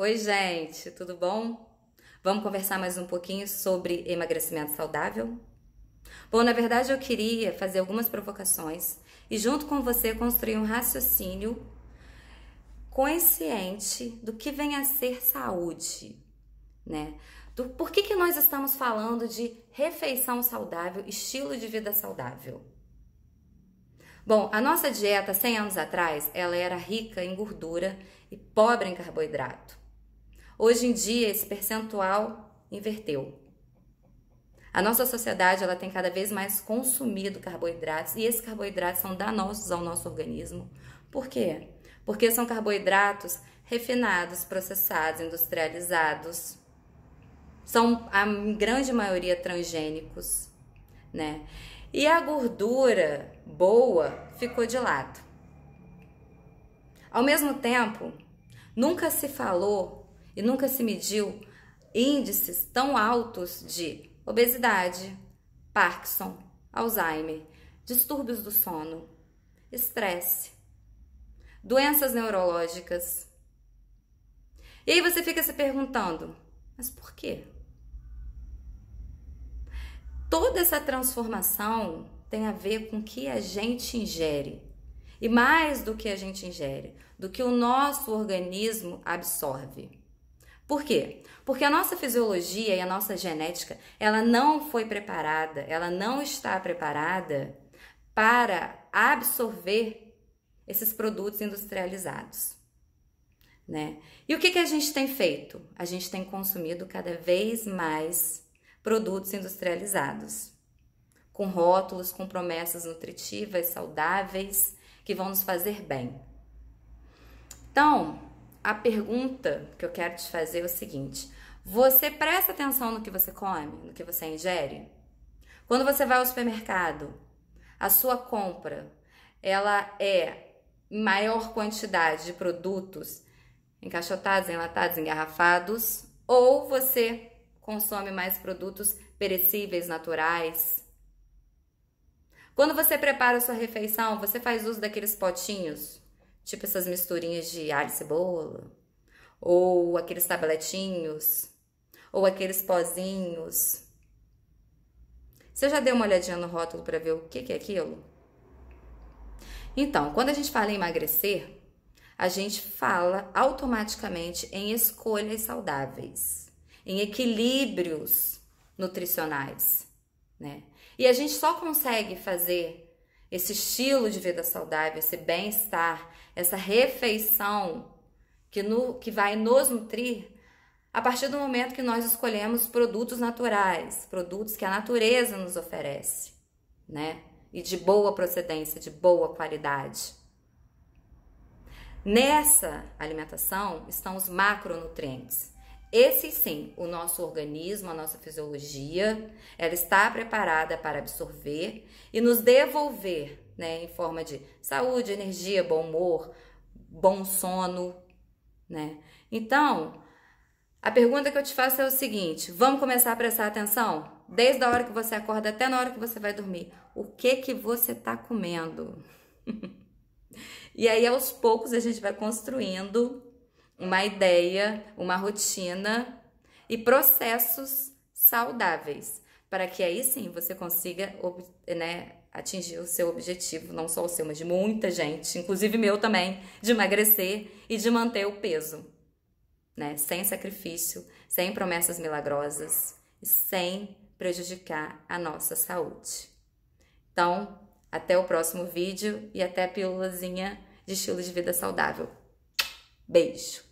Oi, gente, tudo bom? Vamos conversar mais um pouquinho sobre emagrecimento saudável? Bom, na verdade eu queria fazer algumas provocações e junto com você construir um raciocínio consciente do que vem a ser saúde, né? Do por que, que nós estamos falando de refeição saudável, estilo de vida saudável? Bom, a nossa dieta 100 anos atrás, ela era rica em gordura e pobre em carboidrato. Hoje em dia, esse percentual inverteu. A nossa sociedade ela tem cada vez mais consumido carboidratos e esses carboidratos são danosos ao nosso organismo. Por quê? Porque são carboidratos refinados, processados, industrializados. São a grande maioria transgênicos, né? E a gordura boa ficou de lado. Ao mesmo tempo, nunca se falou e nunca se mediu índices tão altos de obesidade, Parkinson, Alzheimer, distúrbios do sono, estresse, doenças neurológicas. E aí você fica se perguntando: mas por quê? Toda essa transformação tem a ver com o que a gente ingere. E mais do que a gente ingere, do que o nosso organismo absorve. Por quê? Porque a nossa fisiologia e a nossa genética, ela não foi preparada, ela não está preparada para absorver esses produtos industrializados. Né? E o que, que a gente tem feito? A gente tem consumido cada vez mais produtos industrializados, com rótulos, com promessas nutritivas, saudáveis, que vão nos fazer bem. Então, a pergunta que eu quero te fazer é o seguinte: você presta atenção no que você come, no que você ingere? Quando você vai ao supermercado, a sua compra, ela é maior quantidade de produtos encaixotados, enlatados, engarrafados, ou você consome mais produtos perecíveis, naturais? Quando você prepara a sua refeição, você faz uso daqueles potinhos tipo essas misturinhas de alho e cebola, ou aqueles tabletinhos, ou aqueles pozinhos. Você já deu uma olhadinha no rótulo para ver o que, que é aquilo? Então, quando a gente fala em emagrecer, a gente fala automaticamente em escolhas saudáveis, em equilíbrios nutricionais, né? E a gente só consegue fazer esse estilo de vida saudável, esse bem-estar, essa refeição que, no, que vai nos nutrir a partir do momento que nós escolhemos produtos naturais, produtos que a natureza nos oferece, né? E de boa procedência, de boa qualidade. Nessa alimentação estão os macronutrientes, esse sim, o nosso organismo, a nossa fisiologia, ela está preparada para absorver e nos devolver, né, em forma de saúde, energia, bom humor, bom sono, né? Então, a pergunta que eu te faço é o seguinte: vamos começar a prestar atenção? Desde a hora que você acorda até na hora que você vai dormir, o que que você está comendo? e aí aos poucos a gente vai construindo uma ideia, uma rotina e processos saudáveis, para que aí sim você consiga né, atingir o seu objetivo, não só o seu, mas de muita gente, inclusive meu também, de emagrecer e de manter o peso, né? Sem sacrifício, sem promessas milagrosas e sem prejudicar a nossa saúde. Então, até o próximo vídeo e até a pílulazinha de estilo de vida saudável. Beijo!